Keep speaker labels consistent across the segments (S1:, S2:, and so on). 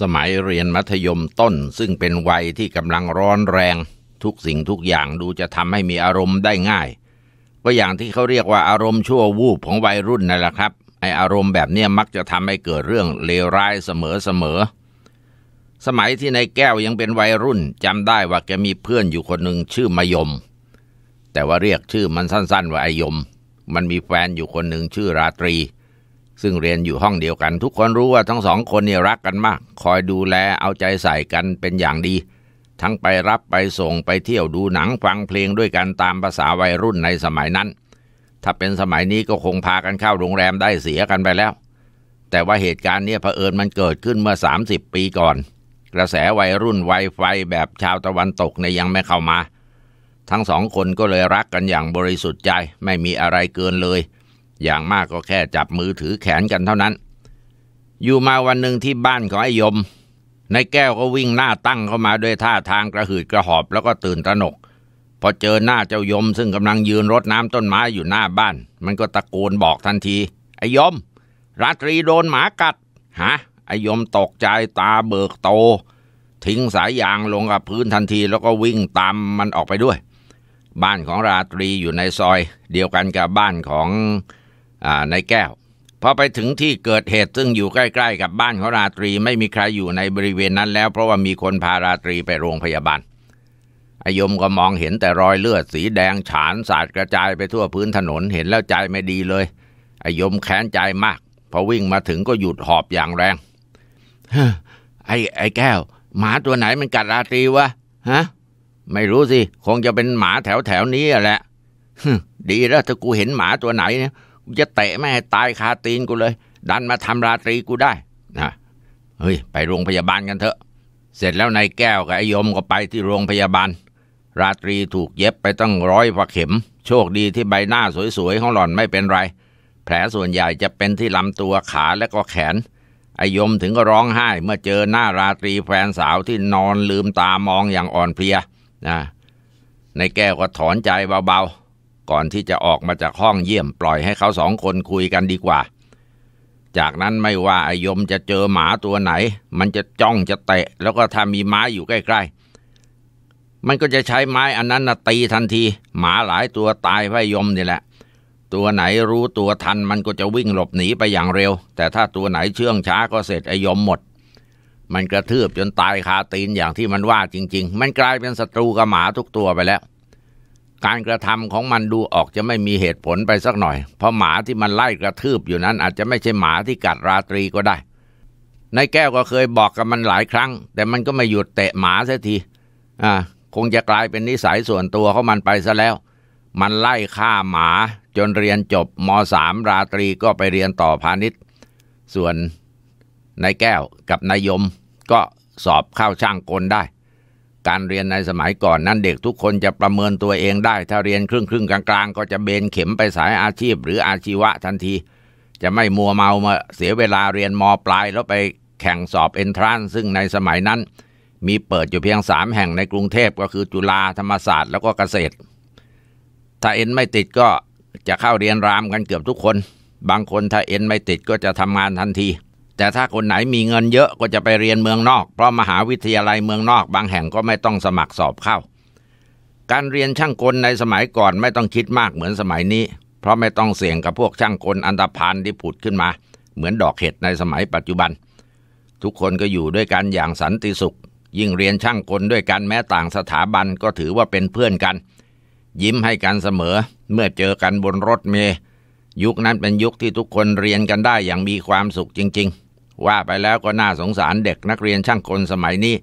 S1: สมัยเรียนมัธยมต้นซึ่งเป็นวัยที่กำลังร้อนแรง ทุกสิ่งทุกอย่างดูจะทำให้มีอารมณ์ได้ง่าย ก็อย่างที่เขาเรียกว่าอารมณ์ชั่ววูบของวัยรุ่นนั่นแหละครับไออารมณ์แบบนี้มักจะทำให้เกิดเรื่องเลวร้ายเสมอเสมอ สมัยที่นายแก้วยังเป็นวัยรุ่นจำได้ว่าแกมีเพื่อนอยู่คนหนึ่งชื่อมายมแต่ว่าเรียกชื่อมันสั้นๆว่าไอยม มันมีแฟนอยู่คนหนึ่งชื่อราตรีซึ่งเรียนอยู่ห้องเดียวกัน ทุกคนรู้ว่าทั้งสองคนเนี่รักกันมาก คอยดูแลเอาใจใส่กันเป็นอย่างดี ทั้งไปรับไปส่งไปเที่ยวดูหนัง ฟังเพลงด้วยกันตามภาษาวัยรุ่นในสมัยนั้น ถ้าเป็นสมัยนี้ก็คงพากันเข้าโรงแรมได้เสียกันไปแล้ว แต่ว่าเหตุการณ์เนี่ยเผอิญมันเกิดขึ้นเมื่อ 30 ปีก่อน กระแสวัยรุ่นไวไฟแบบชาวตะวันตกในยังไม่เข้ามา ทั้งสองคนก็เลยรักกันอย่างบริสุทธิ์ใจไม่มีอะไรเกินเลยอย่างมากก็แค่จับมือถือแขนกันเท่านั้น อยู่มาวันหนึ่งที่บ้านของไอ้ยมนายแก้วก็วิ่งหน้าตั้งเข้ามาด้วยท่าทางกระหืดกระหอบ แล้วก็ตื่นตระหนก พอเจอหน้าเจ้ายมซึ่งกำลังยืนรดน้ำต้นไม้อยู่หน้าบ้าน มันก็ตะโกนบอกทันที ไอ้ยมราตรีโดนหมากัดฮะไอ้ยมตกใจตาเบิกโตทิ้งสายยางลงกับพื้นทันที แล้วก็วิ่งตามมันออกไปด้วย บ้านของราตรีอยู่ในซอย เดียวกันกับบ้านของในแก้วพอไปถึงที่เกิดเหตุซึ่งอยู่ใกล้ ๆ กับบ้านของราตรีไม่มีใครอยู่ในบริเวณนั้นแล้ว เพราะว่ามีคนพาราตรีไปโรงพยาบาลอายมก็มองเห็นแต่รอยเลือดสีแดงฉานสาดกระจายไปทั่วพื้นถนนเห็นแล้วใจไม่ดีเลยอายมแค้นใจมากพอวิ่งมาถึงก็หยุดหอบอย่างแรงไอ้ไอ้แก้ว หมาตัวไหนมันกัดราตรีวะฮะไม่รู้สิคงจะเป็นหมาแถวแถวนี้แหละดีแล้วถ้ากูเห็นหมาตัวไหนเนี่ยจะเตะไม่ให้ตายคาตีนกูเลย ดันมาทำราตรีกูได้นะเฮ้ยไปโรงพยาบาลกันเถอะ เสร็จแล้วนายแก้วกับไอ้ยมก็ไปที่โรงพยาบาล ราตรีถูกเย็บไปตั้งร้อยกว่าเข็ม โชคดีที่ใบหน้าสวยๆของหล่อนไม่เป็นไร แผลส่วนใหญ่จะเป็นที่ลำตัวขาและก็แขนไอยมถึงก็ร้องไห้ เมื่อเจอหน้าราตรีแฟนสาวที่นอนลืมตามองอย่างอ่อนเพลียนะนายแก้วก็ถอนใจเบาๆก่อนที่จะออกมาจากห้องเยี่ยมปล่อยให้เขาสองคนคุยกันดีกว่า จากนั้นไม่ว่าอายมจะเจอหมาตัวไหน มันจะจ้องจะเตะแล้วก็ถ้ามีไม้อยู่ใกล้ ๆ มันก็จะใช้ไม้อันนั้นนะตีทันที หมาหลายตัวตายพยมนี่แหละ ตัวไหนรู้ตัวทันมันก็จะวิ่งหลบหนีไปอย่างเร็ว แต่ถ้าตัวไหนเชื่องช้าก็เสร็จอยมหมด มันกระเทือบจนตายคาตีนอย่างที่มันว่าจริง ๆ มันกลายเป็นศัตรูกับหมาทุกตัวไปแล้วการกระทำของมันดูออกจะไม่มีเหตุผลไปสักหน่อย เพราะหมาที่มันไล่กระทืบอยู่นั้น อาจจะไม่ใช่หมาที่กัดราตรีก็ได้ นายแก้วก็เคยบอกกับมันหลายครั้ง แต่มันก็ไม่หยุดเตะหมาสักที อ่าคงจะกลายเป็นนิสัยส่วนตัวของมันไปซะแล้ว มันไล่ฆ่าหมาจนเรียนจบมสามราตรีก็ไปเรียนต่อพาณิชย์ ส่วนนายแก้วกับนายยมก็สอบเข้าช่างกลได้การเรียนในสมัยก่อนนั้นเด็กทุกคนจะประเมินตัวเองได้ ถ้าเรียนครึ่งครึ่งกลาง ๆ ก็จะเบนเข็มไปสายอาชีพหรืออาชีวะทันที จะไม่มัวเมามาเสียเวลาเรียนมปลาย แล้วไปแข่งสอบเอนทรานซึ่งในสมัยนั้นมีเปิดอยู่เพียงสามแห่งในกรุงเทพก็คือจุฬาธรรมศาสตร์แล้วก็เกษตร ถ้าเอ็นไม่ติดก็จะเข้าเรียนรามกันเกือบทุกคน บางคนถ้าเอ็นไม่ติดก็จะทำงานทันทีแต่ถ้าคนไหนมีเงินเยอะก็จะไปเรียนเมืองนอก เพราะมหาวิทยาลัยเมืองนอกบางแห่งก็ไม่ต้องสมัครสอบเข้า การเรียนช่างกลในสมัยก่อนไม่ต้องคิดมากเหมือนสมัยนี้ เพราะไม่ต้องเสี่ยงกับพวกช่างกลอันตรพานที่ผุดขึ้นมา เหมือนดอกเห็ดในสมัยปัจจุบัน ทุกคนก็อยู่ด้วยกันอย่างสันติสุข ยิ่งเรียนช่างกลด้วยกันแม้ต่างสถาบันก็ถือว่าเป็นเพื่อนกัน ยิ้มให้กันเสมอ เมื่อเจอกันบนรถเมย์ยุคนั้นเป็นยุคที่ทุกคนเรียนกันได้อย่างมีความสุขจริง ๆว่าไปแล้วก็น่าสงสารเด็กนักเรียนช่างกลสมัยนี้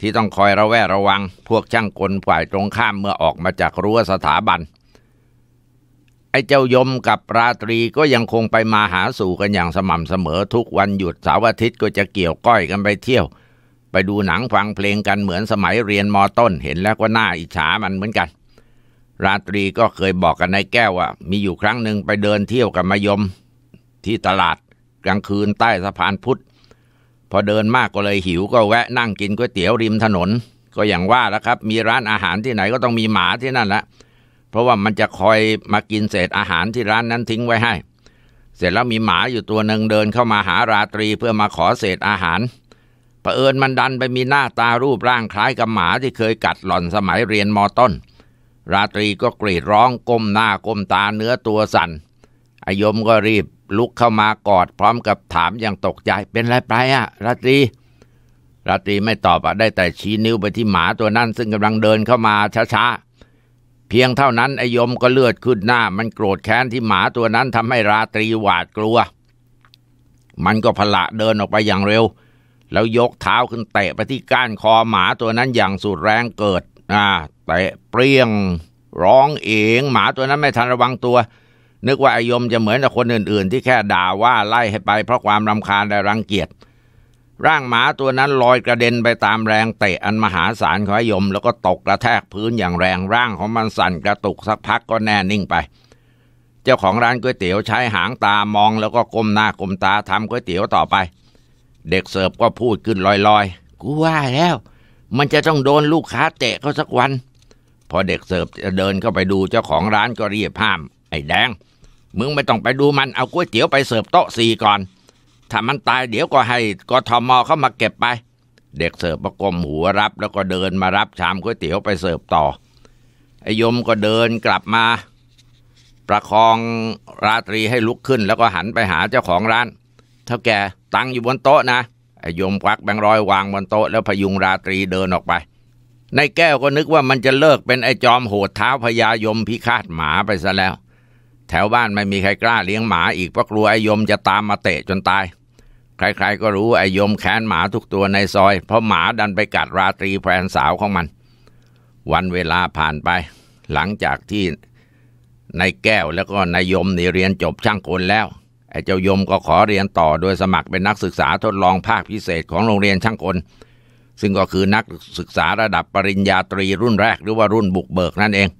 S1: ที่ต้องคอยระแวดระวัง พวกช่างกลฝ่ายตรงข้ามเมื่อออกมาจากรั้วสถาบัน ไอ้เจ้ายมกับราตรีก็ยังคงไปมาหาสู่กันอย่างสม่ำเสมอ ทุกวันหยุดเสาร์อาทิตย์ก็จะเกี่ยวก้อยกันไปเที่ยว ไปดูหนังฟังเพลงกันเหมือนสมัยเรียนมต้น เห็นแล้วก็น่าอิจฉามันเหมือนกัน ราตรีก็เคยบอกกับนายแก้วว่ามีอยู่ครั้งหนึ่งไปเดินเที่ยวกับมายม ที่ตลาดกลางคืนใต้สะพานพุทธพอเดินมากก็เลยหิวก็แวะนั่งกินก๋วยเตี๋ยวริมถนน ก็อย่างว่าแล้วครับ มีร้านอาหารที่ไหนก็ต้องมีหมาที่นั่นละเพราะว่ามันจะคอยมากินเศษอาหารที่ร้านนั้นทิ้งไว้ให้ เสร็จแล้วมีหมาอยู่ตัวหนึ่งเดินเข้ามาหาราตรีเพื่อมาขอเศษอาหารเผอิญมันดันไปมีหน้าตารูปร่างคล้ายกับหมาที่เคยกัดหล่อนสมัยเรียนมต้น ราตรีก็กรีดร้องก้มหน้าก้มตาเนื้อตัวสัน่นอายมก็รีบลุกเข้ามากอด พร้อมกับถามอย่างตกใจเป็นไรไปอะราตรี ราตรีไม่ตอบอะได้แต่ชี้นิ้วไปที่หมาตัวนั้น ซึ่งกำลังเดินเข้ามาช้าๆเพียงเท่านั้นไอยมก็เลือดขึ้นหน้า มันโกรธแค้นที่หมาตัวนั้นทำให้ราตรีหวาดกลัว มันก็พละเดินออกไปอย่างเร็ว แล้วยกเท้าขึ้นเตะไปที่ก้านคอหมาตัวนั้นอย่างสุดแรงเกิดอ่าเตะเปรี้ยง ร้องเองหมาตัวนั้นไม่ทันระวังตัวนึกว่าอายมจะเหมือนกับคนอื่นๆที่แค่ด่าว่าไล่ให้ไปเพราะความรำคาญและรังเกียจร่างหมาตัวนั้นลอยกระเด็นไปตามแรงเตะ อันมหาศาลของอายม แล้วก็ตกกระแทกพื้นอย่างแรงร่างของมันสั่นกระตุกสักพักก็แน่นิ่งไป เจ้าของร้านก๋วยเตี๋ยวใช้หางตามองแล้วก็ก้มหน้าก้มตาทำก๋วยเตี๋ยวต่อไป เด็กเสิร์ฟก็พูดขึ้นลอยๆกูว่าแล้ว มันจะต้องโดนลูกค้าเตะเขาสักวัน พอเด็กเสิร์ฟจะเดินเข้าไปดูเจ้าของร้านก็รีบห้าม ไอ้แดงมึงไม่ต้องไปดูมันเอาก๋วยเตี๋ยวไปเสิร์ฟโต๊ะสี่ก่อน ถ้ามันตายเดี๋ยวก็ให้กทมเข้ามาเก็บไป เด็กเสิร์ฟประกมหัวรับ แล้วก็เดินมารับชามก๋วยเตี๋ยวไปเสิร์ฟต่อไอยมก็เดินกลับมา ประคองราตรีให้ลุกขึ้น แล้วก็หันไปหาเจ้าของร้านเท่าแกตังอยู่บนโต๊ะนะไอยมควักแบงร้อยวางบนโต๊ะแล้วพยุงราตรีเดินออกไปนายแก้วก็นึกว่ามันจะเลิกเป็นไอจอมโหดเท้าพญายมพิฆาตหมาไปซะแล้วแถวบ้านไม่มีใครกล้าเลี้ยงหมาอีกเพราะกลัวไอ้ยมจะตามมาเตะจนตาย ใครๆก็รู้ไอ้ยมแค้นหมาทุกตัวในซอย เพราะหมาดันไปกัดราตรีแฟนสาวของมัน วันเวลาผ่านไป หลังจากที่นายแก้วแล้วก็นายยมนี่เรียนจบช่างกลแล้วไอ้เจ้ายมก็ขอเรียนต่อโดยสมัครเป็นนักศึกษาทดลองภาคพิเศษของโรงเรียนช่างกลซึ่งก็คือนักศึกษาระดับปริญญาตรีรุ่นแรก หรือว่ารุ่นบุกเบิกนั่นเอง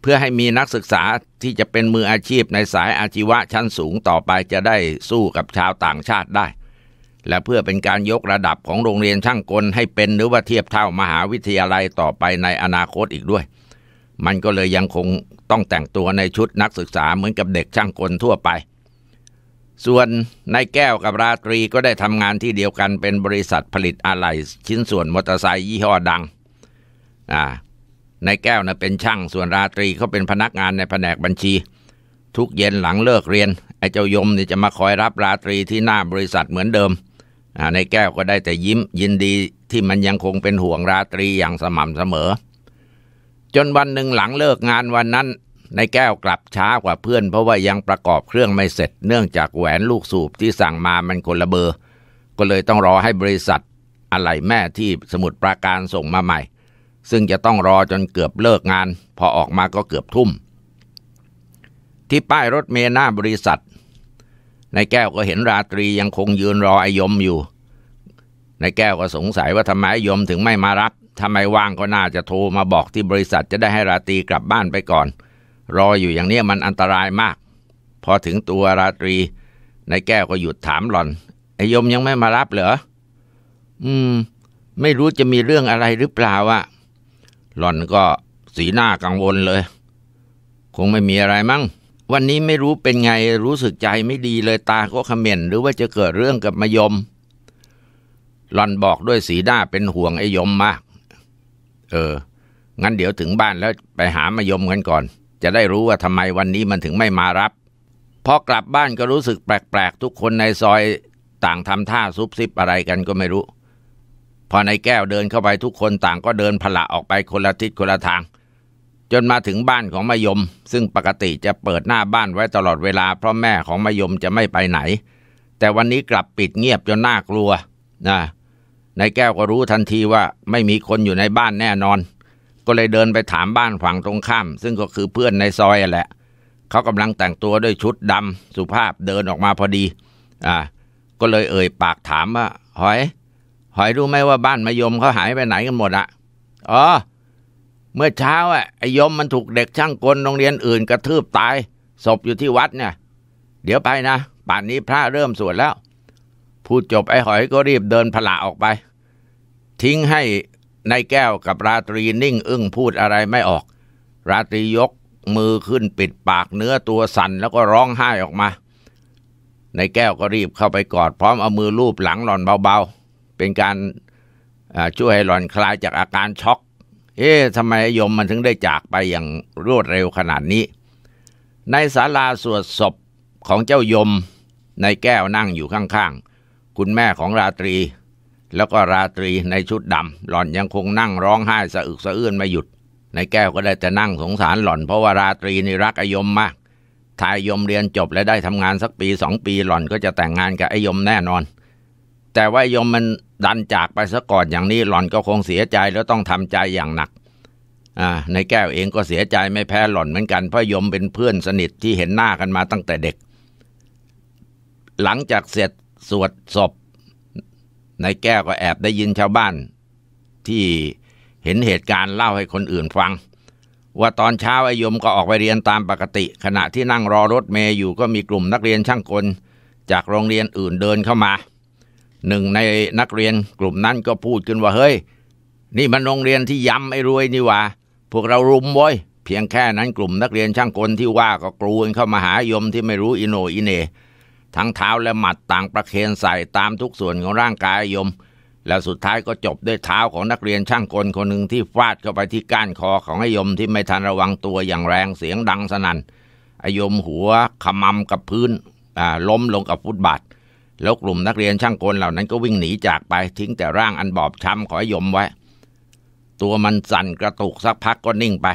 S1: เพื่อให้มีนักศึกษาที่จะเป็นมืออาชีพในสายอาชีวะชั้นสูงต่อไปจะได้สู้กับชาวต่างชาติได้ และเพื่อเป็นการยกระดับของโรงเรียนช่างกลให้เป็นหรือว่าเทียบเท่ามหาวิทยาลัยต่อไปในอนาคตอีกด้วย มันก็เลยยังคงต้องแต่งตัวในชุดนักศึกษาเหมือนกับเด็กช่างกลทั่วไป ส่วนนายแก้วกับราตรีก็ได้ทำงานที่เดียวกันเป็นบริษัทผลิตอะไหล่ชิ้นส่วนมอเตอร์ไซค์ยี่ห้อดัง อ่านายแก้วนะ่ะเป็นช่างส่วนราตรีเขาเป็นพนักงานในแผนกบัญชี ทุกเย็นหลังเลิกเรียนไอ้เจ้ายมนี่จะมาคอยรับราตรีที่หน้าบริษัทเหมือนเดิมนายแก้วก็ได้แต่ยิ้มยินดีที่มันยังคงเป็นห่วงราตรีอย่างสม่ำเสมอ จนวันหนึ่งหลังเลิกงานวันนั้นนายแก้วกลับช้ากว่าเพื่อนเพราะว่ายังประกอบเครื่องไม่เสร็จเนื่องจากแหวนลูกสูบที่สั่งมามันคนละเบอร์ก็เลยต้องรอให้บริษัทอะไหล่แม่ที่สมุดปราการส่งมาใหม่ซึ่งจะต้องรอจนเกือบเลิกงาน พอออกมาก็เกือบทุ่ม ที่ป้ายรถเมล์หน้าบริษัท ในแก้วก็เห็นราตรียังคงยืนรอไอยมอยู่ ในแก้วก็สงสัยว่าทำไมไอยมถึงไม่มารับทำไมว่างก็น่าจะโทรมาบอกที่บริษัทจะได้ให้ราตรีกลับบ้านไปก่อน รออยู่อย่างนี้มันอันตรายมาก พอถึงตัวราตรี ในแก้วก็หยุดถามหล่อนไอยมยังไม่มารับเหรออืม ไม่รู้จะมีเรื่องอะไรหรือเปล่าอะหล่อนก็สีหน้ากังวลเลย คงไม่มีอะไรมั้งวันนี้ไม่รู้เป็นไง รู้สึกใจไม่ดีเลยตาก็ขม่นหรือว่าจะเกิดเรื่องกับมยมหล่อนบอกด้วยสีหน้าเป็นห่วงไอ้ยมมาก เออ งั้นเดี๋ยวถึงบ้านแล้วไปหามายมกันก่อน จะได้รู้ว่าทำไมวันนี้มันถึงไม่มารับพอกลับบ้านก็รู้สึกแปลกๆทุกคนในซอย ต่างทำท่าซุบซิบอะไรกันก็ไม่รู้พอนายแก้วเดินเข้าไปทุกคนต่างก็เดินผละออกไปคนละทิศคนละทาง จนมาถึงบ้านของมายม ซึ่งปกติจะเปิดหน้าบ้านไว้ตลอดเวลาเพราะแม่ของมายมจะไม่ไปไหน แต่วันนี้กลับปิดเงียบจนน่ากลัวนะนายแก้วก็รู้ทันทีว่าไม่มีคนอยู่ในบ้านแน่นอน ก็เลยเดินไปถามบ้านฝั่งตรงข้ามซึ่งก็คือเพื่อนในซอยแหละเขากำลังแต่งตัวด้วยชุดดำสุภาพเดินออกมาพอดีอ่าก็เลยเอ่ยปากถามว่าหอยหอยรู้ไหมว่าบ้านมายมเขาหายไปไหนกันหมดอะอ๋อ เมื่อเช้าอะไอยมมันถูกเด็กช่างกลโรงเรียนอื่นกระทืบตาย ศพอยู่ที่วัดเนี่ย เดี๋ยวไปนะป่านนี้พระเริ่มสวดแล้ว พูดจบไอหอยก็รีบเดินผละออกไป ทิ้งให้นายแก้วกับราตรีนิ่งอึ้งพูดอะไรไม่ออก ราตรียกมือขึ้นปิดปากเนื้อตัวสั่นแล้วก็ร้องไห้ออกมานายแก้วก็รีบเข้าไปกอดพร้อมเอามือลูบหลังหล่อนเบาๆเป็นการช่วยให้หลอนคลายจากอาการช็อก เอ๊ะทำไมยมมันถึงได้จากไปอย่างรวดเร็วขนาดนี้ ในศาลาสวดศพของเจ้ายมในแก้วนั่งอยู่ข้างๆ คุณแม่ของราตรี แล้วก็ราตรีในชุดดำหล่อนยังคงนั่งร้องไห้สะอึกสะอื้นไม่หยุด ในแก้วก็ได้แต่นั่งสงสารหล่อนเพราะว่าราตรีนี่รักอยมมากทายยมเรียนจบและได้ทำงานสักปีสองปีหล่อนก็จะแต่งงานกับไอยมแน่นอน แต่ว่ายมมันดันจากไปซะก่อนอย่างนี้หล่อนก็คงเสียใจแล้วต้องทำใจอย่างหนัก อ่าในแก้วเองก็เสียใจไม่แพ้หล่อนเหมือนกันเพราะยมเป็นเพื่อนสนิทที่เห็นหน้ากันมาตั้งแต่เด็ก หลังจากเสร็จสวดศพในแก้วก็แอบได้ยินชาวบ้าน ที่เห็นเหตุการณ์เล่าให้คนอื่นฟัง ว่าตอนเช้าไอ้ยมก็ออกไปเรียนตามปกติ ขณะที่นั่งรอรถเมย์อยู่ก็มีกลุ่มนักเรียนช่างกลจากโรงเรียนอื่นเดินเข้ามาหนึ่งในนักเรียนกลุ่มนั้นก็พูดขึ้นว่าเฮ้ย นี่มันโรงเรียนที่ยำไอ้รวยนี่วะพวกเรารุมไว้เพียงแค่นั้นกลุ่มนักเรียนช่างกลที่ว่าก็กรูนเข้ามาหายมที่ไม่รู้อิโนอิเนทั้งเท้าและหมัดต่างประเคนใส่ตามทุกส่วนของร่างกายยม แล้วสุดท้ายก็จบด้วยเท้าของนักเรียนช่างกลคนหนึ่งที่ฟาดเข้าไปที่ก้านคอของไอยมที่ไม่ทันระวังตัวอย่างแรงเสียงดังสนัน่นไอยมหัวขมำกับพื้นล้มลงกับฟุตบาทแล้วกลุ่มนักเรียนช่างกลเหล่านั้นก็วิ่งหนีจากไป ทิ้งแต่ร่างอันบอบช้ำขอยมไว้ ตัวมันสั่นกระตุกสักพักก็นิ่งไป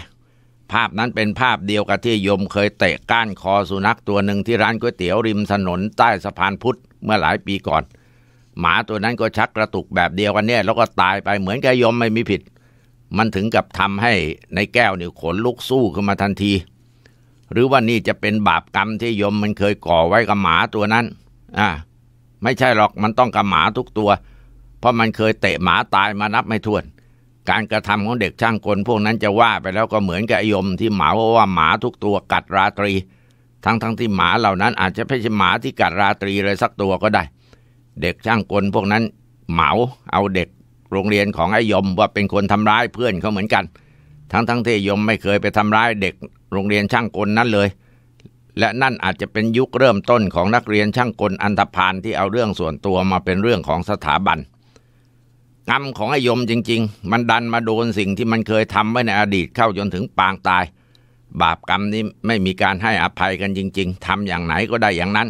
S1: ภาพนั้นเป็นภาพเดียวกับที่ยมเคยเตะก้านคอสุนัขตัวหนึ่งที่ร้านก๋วยเตี๋ยวริมถนนใต้สะพานพุทธเมื่อหลายปีก่อน หมาตัวนั้นก็ชักกระตุกแบบเดียวกันเนี่ย แล้วก็ตายไปเหมือนกับยมไม่มีผิด มันถึงกับทำให้ในแก้วเนี่ยขนลุกสู้ขึ้นมาทันที หรือว่านี่จะเป็นบาปกรรมที่ยมมันเคยก่อไว้กับหมาตัวนั้นอ่าไม่ใช่หรอกมันต้องกับหมาทุกตัว เพราะมันเคยเตะหมาตายมานับไม่ถ้วน การกระทำของเด็กช่างคนพวกนั้นจะว่าไปแล้วก็เหมือนกับยมที่หมาว่าหมาทุกตัวกัดราตรี ทั้งทั้งที่หมาเหล่านั้นอาจจะไม่ใช่หมาที่กัดราตรีเลยสักตัวก็ได้ เด็กช่างคนพวกนั้นเหมาเอาเด็ก โรงเรียนของไอ้ยมว่าเป็นคนทำร้ายเพื่อนเขาเหมือนกัน ทั้งทั้งที่ยมไม่เคยไปทำร้ายเด็กโรงเรียนช่างคนนั้นเลยและนั่นอาจจะเป็นยุคเริ่มต้นของนักเรียนช่างกลอันธพาลที่เอาเรื่องส่วนตัวมาเป็นเรื่องของสถาบัน กรรมของไอยมจริง ๆ มันดันมาโดนสิ่งที่มันเคยทำไว้ในอดีตเข้าจนถึงปางตาย บาปกรรมนี้ไม่มีการให้อภัยกันจริง ๆทำอย่างไหนก็ได้อย่างนั้น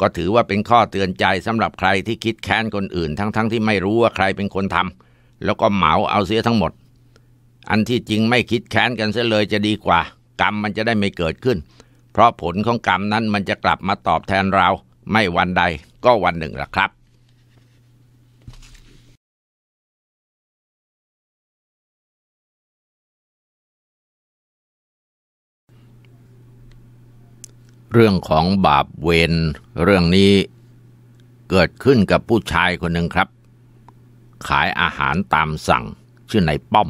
S1: ก็ถือว่าเป็นข้อเตือนใจสำหรับใครที่คิดแค้นคนอื่นทั้งๆทที่ไม่รู้ว่าใครเป็นคนทำแล้วก็เหมาเอาเสียทั้งหมด อันที่จริงไม่คิดแค้นกันเสียเลยจะดีกว่า กรรมมันจะได้ไม่เกิดขึ้นเพราะผลของกรรมนั้นมันจะกลับมาตอบแทนเราไม่วันใดก็วันหนึ่งละครับ เรื่องของบาปเวรเรื่องนี้เกิดขึ้นกับผู้ชายคนหนึ่งครับ ขายอาหารตามสั่งชื่อในป้อม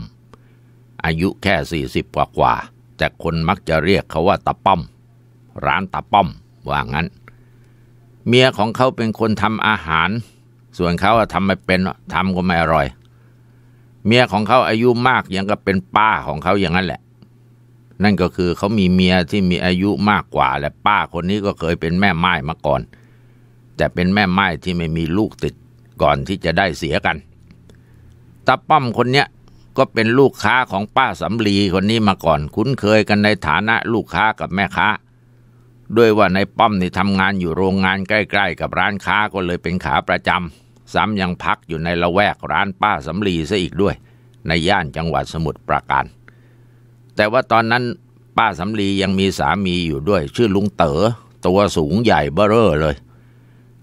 S1: อายุแค่สีกว่ากว่าแต่คนมักจะเรียกเขาว่าตาป้อมร้านตะป้อมว่างั้น เมียของเขาเป็นคนทำอาหาร ส่วนเขาทำไม่เป็นทำก็ไม่อร่อย เมียของเขาอายุมากยังก็เป็นป้าของเขาอย่างนั้นแหละ นั่นก็คือเขามีเมียที่มีอายุมากกว่า และป้าคนนี้ก็เคยเป็นแม่ไม้มาก่อนแต่เป็นแม่ไม้ที่ไม่มีลูกติดก่อนที่จะได้เสียกันตาป้อมคนเนี้ยก็เป็นลูกค้าของป้าสำลีคนนี้มาก่อน คุ้นเคยกันในฐานะลูกค้ากับแม่ค้าด้วยว่าในป้อมนี่ทำงานอยู่โรงงานใกล้ ๆ กับร้านค้าก็เลยเป็นขาประจำซ้ำยังพักอยู่ในละแวกร้านป้าสำลีซะอีกด้วย ในย่านจังหวัดสมุทรปราการ แต่ว่าตอนนั้นป้าสำลียังมีสามีอยู่ด้วยชื่อลุงเต๋อตัวสูงใหญ่เบ้อเร่อเลย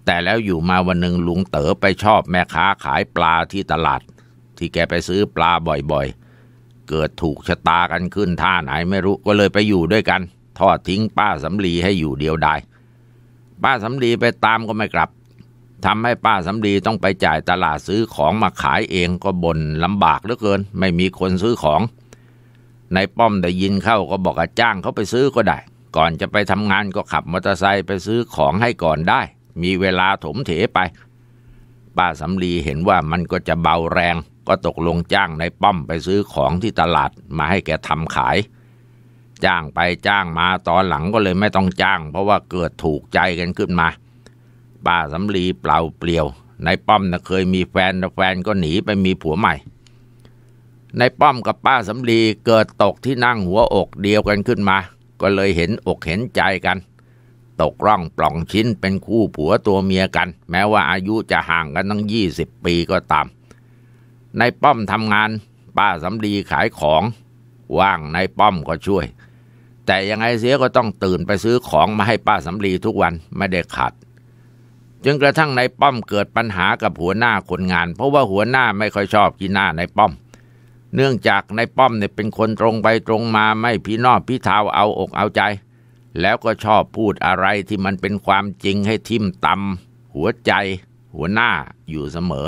S1: แต่แล้วอยู่มาวันหนึ่งลุงเต๋อไปชอบแม่ค้าขายปลาที่ตลาด ที่แกไปซื้อปลาบ่อยๆ เกิดถูกชะตากันขึ้นท่าไหนไม่รู้ก็เลยไปอยู่ด้วยกันทอดทิ้งป้า สำลีให้อยู่เดียวดาย ป้า สำลีไปตามก็ไม่กลับทำให้ป้า สำลีต้องไปจ่ายตลาดซื้อของ มา ขายเองก็บน่นลำบากเหลือเกิน ไม่มีคนซื้อของนายป้อมได้ยินเข้าก็บอกอาจ้างเขา ไปซื้อก็ได้ ก่อนจะไปทำงานก็ขับมอเตอร์ไซค์ไปซื้อของให้ก่อนได้ มีเวลาถมเถไป ป้าสำลีเห็นว่ามันก็จะเบาแรง ก็ตกลงจ้างนายป้อมไปซื้อของที่ตลาดมาให้แกทำขายจ้างไปจ้างมาตอนหลังก็เลยไม่ต้องจ้าง เพราะว่าเกิดถูกใจกันขึ้นมาป้าสำลีเปล่าเปลี่ยวนายป้อมนะเคยมีแฟนแต่แฟนก็หนีไปมีผัวใหม่นายป้อมกับป้าสำลีเกิดตกที่นั่งหัวอกเดียวกันขึ้นมา ก็เลยเห็นอกเห็นใจกัน ตกร่องปล่องชิ้นเป็นคู่ผัวตัวเมียกัน แม้ว่าอายุจะห่างกันตั้งยี่สิบปีก็ตามนายป้อมทำงานป้าสำลีขายของว่างนายป้อมก็ช่วยแต่ยังไงเสียก็ต้องตื่นไปซื้อของมาให้ป้าสำลีทุกวันไม่ได้ขาดจึงกระทั่งในป้อมเกิดปัญหากับหัวหน้าคนงาน เพราะว่าหัวหน้าไม่ค่อยชอบกินหน้าในป้อมเนื่องจากในป้อมเนี่ยเป็นคนตรงไปตรงมาไม่พี่นอกพี่เทาเอาอกเอาใจ แล้วก็ชอบพูดอะไรที่มันเป็นความจริงให้ทิมตำหัวใจหัวหน้าอยู่เสมอ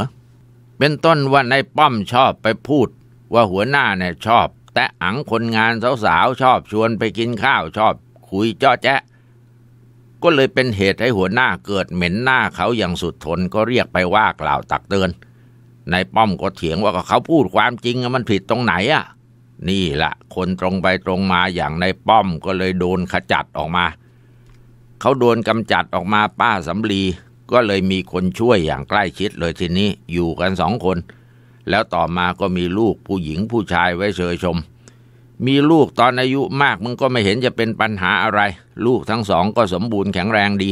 S1: เป็นต้นว่าในป้อมชอบไปพูดว่าหัวหน้าเนี่ยชอบแต่อังคนงานสาวๆชอบชวนไปกินข้าวชอบ คุยเจ้อแจ๊ะก็เลยเป็นเหตุให้หัวหน้าเกิดเหม็นหน้าเขาอย่างสุดทนก็เรียกไปว่ากล่าวตักเตือนนายป้อมก็เถียงว่าเขาพูดความจริงมันผิดตรงไหนอ่ะ นี่ละคนตรงไปตรงมาอย่างนายป้อมก็เลยโดนขจัดออกมา เขาโดนกำจัดออกมาป้าสำลี ก็เลยมีคนช่วยอย่างใกล้ชิดเลยทีนี้ อยู่กันสองคนแล้วต่อมาก็มีลูกผู้หญิงผู้ชายไว้เชยชม มีลูกตอนอายุมากมึงก็ไม่เห็นจะเป็นปัญหาอะไร ลูกทั้งสองก็สมบูรณ์แข็งแรงดี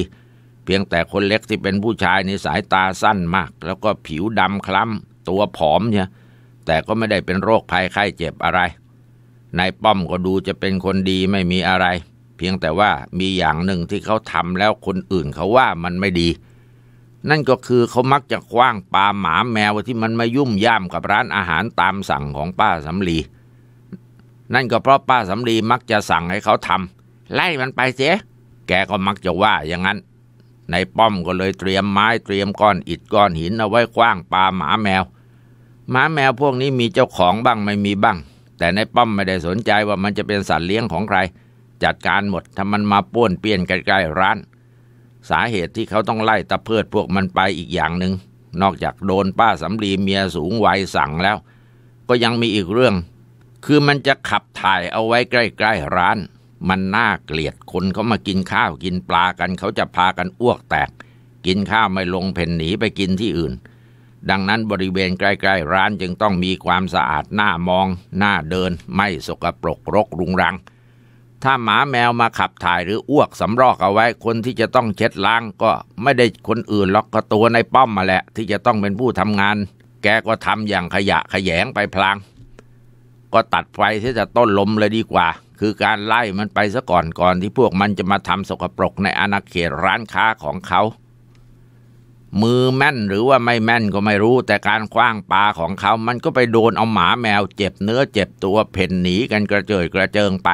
S1: เพียงแต่คนเล็กที่เป็นผู้ชายในสายตาสั้นมาก แล้วก็ผิวดำคล้ำตัวผอมเนี่ยแต่ก็ไม่ได้เป็นโรคภัยไข้เจ็บอะไรนายป้อมก็ดูจะเป็นคนดีไม่มีอะไร เพียงแต่ว่ามีอย่างหนึ่งที่เขาทำแล้วคนอื่นเขาว่ามันไม่ดีนั่นก็คือเขามักจะคว้างปลาหมาแมวที่มันมายุ่มย่ามกับร้านอาหารตามสั่งของป้าสำลี นั่นก็เพราะป้าสำลีมักจะสั่งให้เขาทำไล่มันไปเสียแกก็มักจะว่าอย่างนั้น ในป้อมก็เลยเตรียมไม้เตรียมก้อนอิดก้อนหินเอาไว้คว้างปลาหมาแมว หมาแมวพวกนี้มีเจ้าของบ้างไม่มีบ้าง แต่ในป้อมไม่ได้สนใจว่ามันจะเป็นสัตว์เลี้ยงของใคร จัดการหมดถ้ามันมาป้วนเปี้ยนใกล้ๆร้านสาเหตุที่เขาต้องไล่ตะเพิดพวกมันไปอีกอย่างหนึง่งนอกจากโดนป้าสำลีเมียสูงวัยสั่งแล้ว ก็ยังมีอีกเรื่อง คือมันจะขับถ่ายเอาไว้ใกล้ๆร้าน มันน่าเกลียดคนเขามากินข้าวกินปลากัน เขาจะพากันอ้วกแตกกินข้าวไม่ลงเพ่นหนีไปกินที่อื่น ดังนั้นบริเวณใกล้ๆร้านจึงต้องมีความสะอาดหน้ามองหน้าเดิน ไม่สกปรกรกรุงรังถ้าหมาแมวมาขับถ่ายหรืออ้วกสำรอกเอาไว้ คนที่จะต้องเช็ดล้างก็ไม่ได้คนอื่นล็อกก็ตัวในป้อมมาแหละ ที่จะต้องเป็นผู้ทำงาน แกก็ทำอย่างขยะขยงไปพลางก็ตัดไฟที่จะต้นลมเลยดีกว่า คือการไล่มันไปซะก่อนก่อนที่พวกมันจะมาทำสกปรกในอาณาเขตร้านค้าของเขามือแม่นหรือว่าไม่แม่นก็ไม่รู้ แต่การคว้างปลาของเขามันก็ไปโดนเอาหมาแมว เจ็บเนื้อเจ็บตัวเพ่นหนีกันกระเจิดกระเจิงไป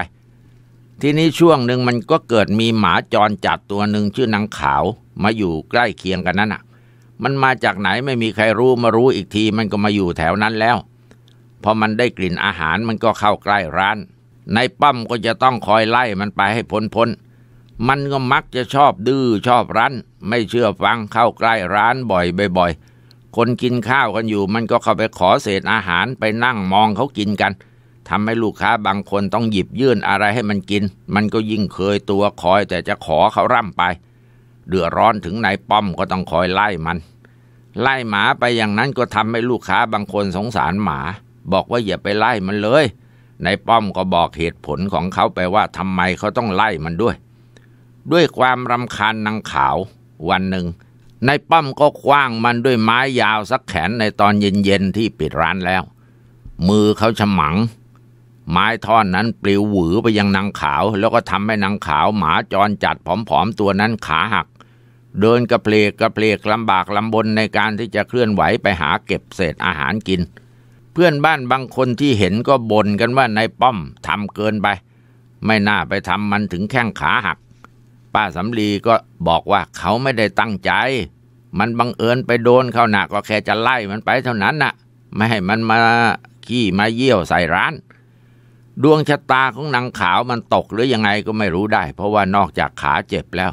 S1: ทีนี้ช่วงหนึ่งมันก็เกิดมีหมาจรจัดตัวหนึ่งชื่อนางขาว มาอยู่ใกล้เคียงกันนั้นอ่ะ มันมาจากไหนไม่มีใครรู้มารู้อีกทีมันก็มาอยู่แถวนั้นแล้ว พอมันได้กลิ่นอาหารมันก็เข้าใกล้ร้าน ในปั้มก็จะต้องคอยไล่มันไปให้พ้นพ้นมันก็มักจะชอบดื้อชอบรั้น ไม่เชื่อฟังเข้าใกล้ร้านบ่อยบ่อยคนกินข้าวกันอยู่ มันก็เข้าไปขอเศษอาหารไปนั่งมองเขากินกันทำให้ลูกค้าบางคนต้องหยิบยื่นอะไรให้มันกิน มันก็ยิ่งเคยตัวคอย แต่จะขอเขาร่ำไป เดือดร้อนถึงนายป้อมก็ต้องคอยไล่มัน ไล่หมาไปอย่างนั้นก็ทำให้ลูกค้าบางคนสงสารหมา บอกว่าอย่าไปไล่มันเลยนายป้อมก็บอกเหตุผลของเขาไปว่าทำไมเขาต้องไล่มันด้วย ด้วยความรำคาญนางขาว วันหนึ่งนายป้อมก็คว้างมันด้วยไม้ยาวสักแขนในตอนเย็นๆที่ปิดร้านแล้ว มือเขาฉมังไม้ท่อนนั้นปลิวหวือไปยังนางขาว แล้วก็ทำให้นางขาวหมาจรจัดผอมๆตัวนั้นขาหัก เดินกระเพลกกระเพลกลำบากลำบนในการที่จะเคลื่อนไหวไปหาเก็บเศษอาหารกิน เพื่อนบ้านบางคนที่เห็นก็บ่นกันว่านายป้อมทำเกินไป ไม่น่าไปทำมันถึงแข้งขาหัก ป้าสำลีก็บอกว่าเขาไม่ได้ตั้งใจ มันบังเอิญไปโดนเข้าหนักก็แค่จะไล่มันไปเท่านั้นน่ะ ไม่ให้มันมาขี้มาเยี่ยวใส่ร้านดวงชะตาของนางขาวมันตกหรือยังไงก็ไม่รู้ได้ เพราะว่านอกจากขาเจ็บแล้ว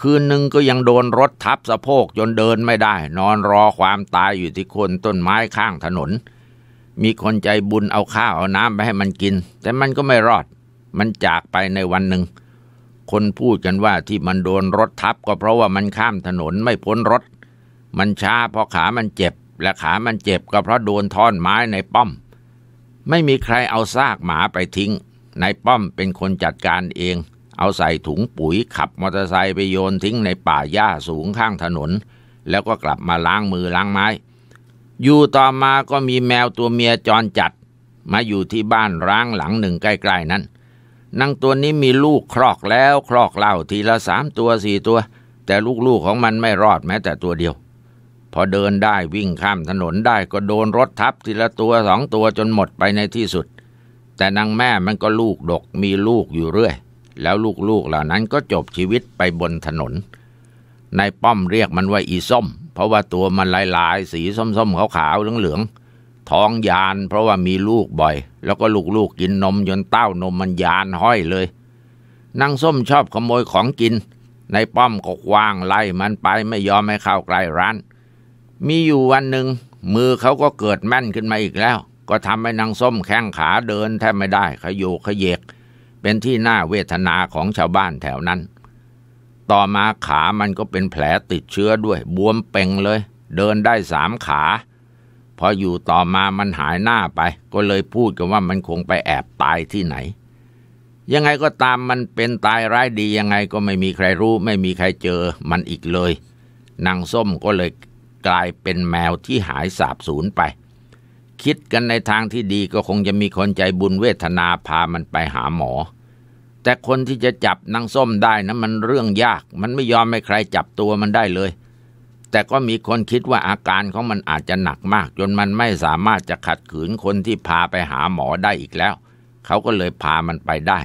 S1: คืนหนึ่งก็ยังโดนรถทับสะโพกจนเดินไม่ได้ นอนรอความตายอยู่ที่คนต้นไม้ข้างถนน มีคนใจบุญเอาข้าวเอาน้ำไปให้มันกิน แต่มันก็ไม่รอด มันจากไปในวันหนึ่ง คนพูดกันว่าที่มันโดนรถทับก็เพราะว่ามันข้ามถนนไม่พ้นรถ มันช้าเพราะขามันเจ็บ และขามันเจ็บก็เพราะโดนท่อนไม้ในป้อมไม่มีใครเอาซากหมาไปทิ้ง นายป้อมเป็นคนจัดการเอง เอาใส่ถุงปุ๋ยขับมอเตอร์ไซค์ไปโยนทิ้งในป่าหญ้าสูงข้างถนน แล้วก็กลับมาล้างมือล้างไม้ อยู่ต่อมาก็มีแมวตัวเมียจรจัดมาอยู่ที่บ้านร้างหลังหนึ่งใกล้ๆนั้น นางตัวนี้มีลูกครอกแล้วครอกเล่าทีละสามตัวสี่ตัว แต่ลูกๆของมันไม่รอดแม้แต่ตัวเดียวพอเดินได้วิ่งข้ามถนนได้ก็โดนรถทับทีละตัวสองตัวจนหมดไปในที่สุด แต่นางแม่มันก็ลูกดกมีลูกอยู่เรื่อย แล้วลูกๆเหล่านั้นก็จบชีวิตไปบนถนนนายป้อมเรียกมันว่าอีส้ม เพราะว่าตัวมันลายๆ สีส้มๆขาวๆเหลืองๆท้องยานเพราะว่ามีลูกบ่อย แล้วก็ลูกๆกกินนมจนเต้านมมันยานห้อยเลยนางส้มชอบขโมยของกินนายป้อมก็กว้างไล่มันไปไม่ยอมให้เข้าใกล้ร้านมีอยู่วันหนึ่งมือเขาก็เกิดแม่นขึ้นมาอีกแล้ว ก็ทำให้นางส้มแข้งขาเดินแทบไม่ได้ขยโยขยเยกเป็นที่น่าเวทนาของชาวบ้านแถวนั้น ต่อมาขามันก็เป็นแผลติดเชื้อด้วยบวมเป่งเลย เดินได้สามขาพออยู่ต่อมามันหายหน้าไป ก็เลยพูดกันว่ามันคงไปแอบตายที่ไหน ยังไงก็ตามมันเป็นตายร้ายดียังไงก็ไม่มีใครรู้ไม่มีใครเจอมันอีกเลยนางส้มก็เลยกลายเป็นแมวที่หายสาบสูญไป คิดกันในทางที่ดีก็คงจะมีคนใจบุญเวทนาพามันไปหาหมอ แต่คนที่จะจับนางส้มได้นะมันเรื่องยาก มันไม่ยอมให้ใครจับตัวมันได้เลย แต่ก็มีคนคิดว่าอาการของมันอาจจะหนักมาก จนมันไม่สามารถจะขัดขืนคนที่พาไปหาหมอได้อีกแล้ว เขาก็เลยพามันไปได้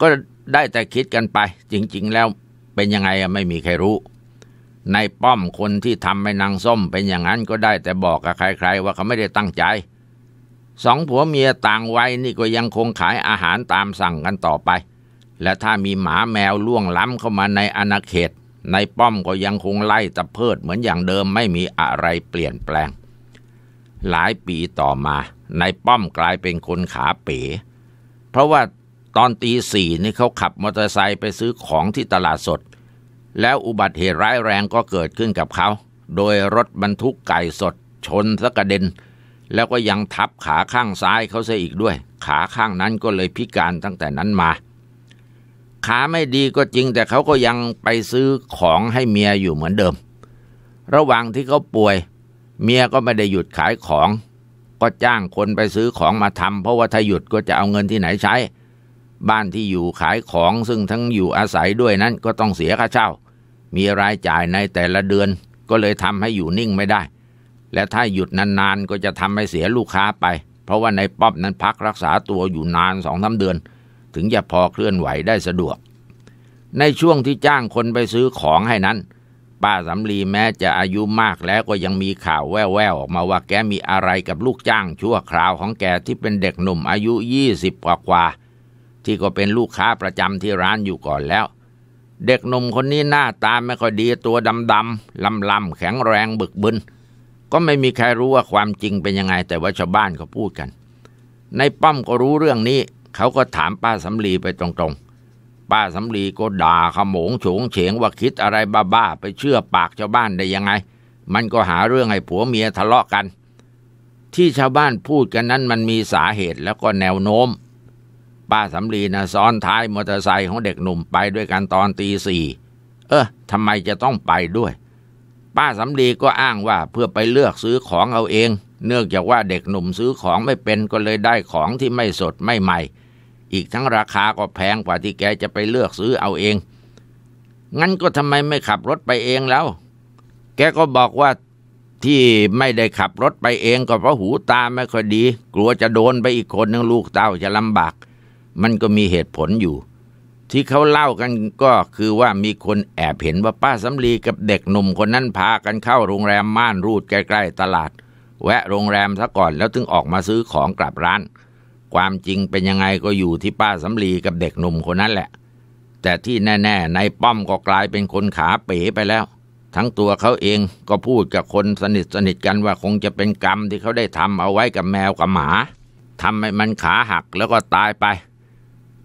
S1: ก็ได้แต่คิดกันไป จริง ๆ แล้ว เป็นยังไงไม่มีใครรู้นายป้อมคนที่ทำให้นางส้มเป็นอย่างนั้นก็ได้แต่บอกกับใคร ๆ ว่าเขาไม่ได้ตั้งใจสองผัวเมียต่างวัยนี่ก็ยังคงขายอาหารตามสั่งกันต่อไป และถ้ามีหมาแมวล่วงล้ำเข้ามาในอาณาเขตนายป้อมก็ยังคงไล่ตะเพิดเหมือนอย่างเดิมไม่มีอะไรเปลี่ยนแปลง หลายปีต่อมานายป้อมกลายเป็นคนขาเป๋ เพราะว่าตอนตีสี่นี่เขาขับมอเตอร์ไซค์ไปซื้อของที่ตลาดสดแล้วอุบัติเหตุร้ายแรงก็เกิดขึ้นกับเขา โดยรถบรรทุกไก่สดชนสะกระเด็น แล้วก็ยังทับขาข้างซ้ายเขาเสียอีกด้วย ขาข้างนั้นก็เลยพิการตั้งแต่นั้นมา ขาไม่ดีก็จริงแต่เขาก็ยังไปซื้อของให้เมียอยู่เหมือนเดิม ระหว่างที่เขาป่วย เมียก็ไม่ได้หยุดขายของ ก็จ้างคนไปซื้อของมาทำเพราะว่าถ้าหยุดก็จะเอาเงินที่ไหนใช้ บ้านที่อยู่ขายของซึ่งทั้งอยู่อาศัยด้วยนั้นก็ต้องเสียค่าเช่ามีรายจ่ายในแต่ละเดือนก็เลยทำให้อยู่นิ่งไม่ได้ และถ้าหยุดนานๆก็จะทำให้เสียลูกค้าไป เพราะว่าในป๊อบนั้นพักรักษาตัวอยู่นานสองสาเดือน ถึงจะพอเคลื่อนไหวได้สะดวก ในช่วงที่จ้างคนไปซื้อของให้นั้น ป้าสำลีแม้จะอายุมากแล้วก็ยังมีข่าวแว่วๆออกมาว่าแกมีอะไรกับลูกจ้าง ชั่วคราวของแกที่เป็นเด็กหนุ่มอายุยี่สิบกว่าที่ก็เป็นลูกค้าประจำที่ร้านอยู่ก่อนแล้วเด็กหนุ่มคนนี้หน้าตาไม่ค่อยดีตัวดำๆลำลำแข็งแรงบึกบึน ก็ไม่มีใครรู้ว่าความจริงเป็นยังไงแต่ว่าชาวบ้านเขาพูดกัน ในป้อมก็รู้เรื่องนี้เขาก็ถามป้าสำลีไปตรงๆ ป้าสำลีก็ด่าขโมงโฉงเฉงว่าคิดอะไรบ้าๆไปเชื่อปากชาวบ้านได้ยังไง มันก็หาเรื่องให้ผัวเมียทะเลาะกัน ที่ชาวบ้านพูดกันนั้นมันมีสาเหตุแล้วก็แนวโน้มป้าสำลีนะซ้อนท้ายมอเตอร์ไซค์ของเด็กหนุ่มไปด้วยกันตอนตีสี่ เออทำไมจะต้องไปด้วย ป้าสำลีก็อ้างว่าเพื่อไปเลือกซื้อของเอาเอง เนื่องจากว่าเด็กหนุ่มซื้อของไม่เป็นก็เลยได้ของที่ไม่สดไม่ใหม่ อีกทั้งราคาก็แพงกว่าที่แกจะไปเลือกซื้อเอาเอง งั้นก็ทำไมไม่ขับรถไปเองแล้ว แกก็บอกว่าที่ไม่ได้ขับรถไปเองก็เพราะหูตาไม่ค่อยดี กลัวจะโดนไปอีกคนนึงลูกเต้าจะลำบากมันก็มีเหตุผลอยู่ ที่เขาเล่ากันก็คือว่ามีคนแอบเห็นว่าป้าสำลีกับเด็กหนุ่มคนนั้นพากันเข้าโรงแรมม่านรูดใกล้ๆ ตลาด แวะโรงแรมซะก่อนแล้วถึงออกมาซื้อของกลับร้าน ความจริงเป็นยังไงก็อยู่ที่ป้าสำลีกับเด็กหนุ่มคนนั้นแหละ แต่ที่แน่ๆในป้อมก็กลายเป็นคนขาเป๋ไปแล้ว ทั้งตัวเขาเองก็พูดกับคนสนิทสนิทกันว่าคงจะเป็นกรรมที่เขาได้ทำเอาไว้กับแมวกับหมาทำให้มันขาหักแล้วก็ตายไป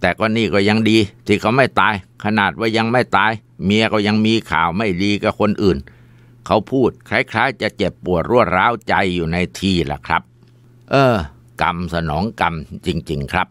S1: แต่ก็นี่ก็ยังดี ที่เขาไม่ตาย ขนาดว่ายังไม่ตาย เมียก็ยังมีข่าวไม่ดีกับคนอื่น เขาพูดคล้ายๆจะเจ็บปวดรวดร้าวใจอยู่ในทีล่ะครับ เออ กรรมสนองกรรมจริงๆครับ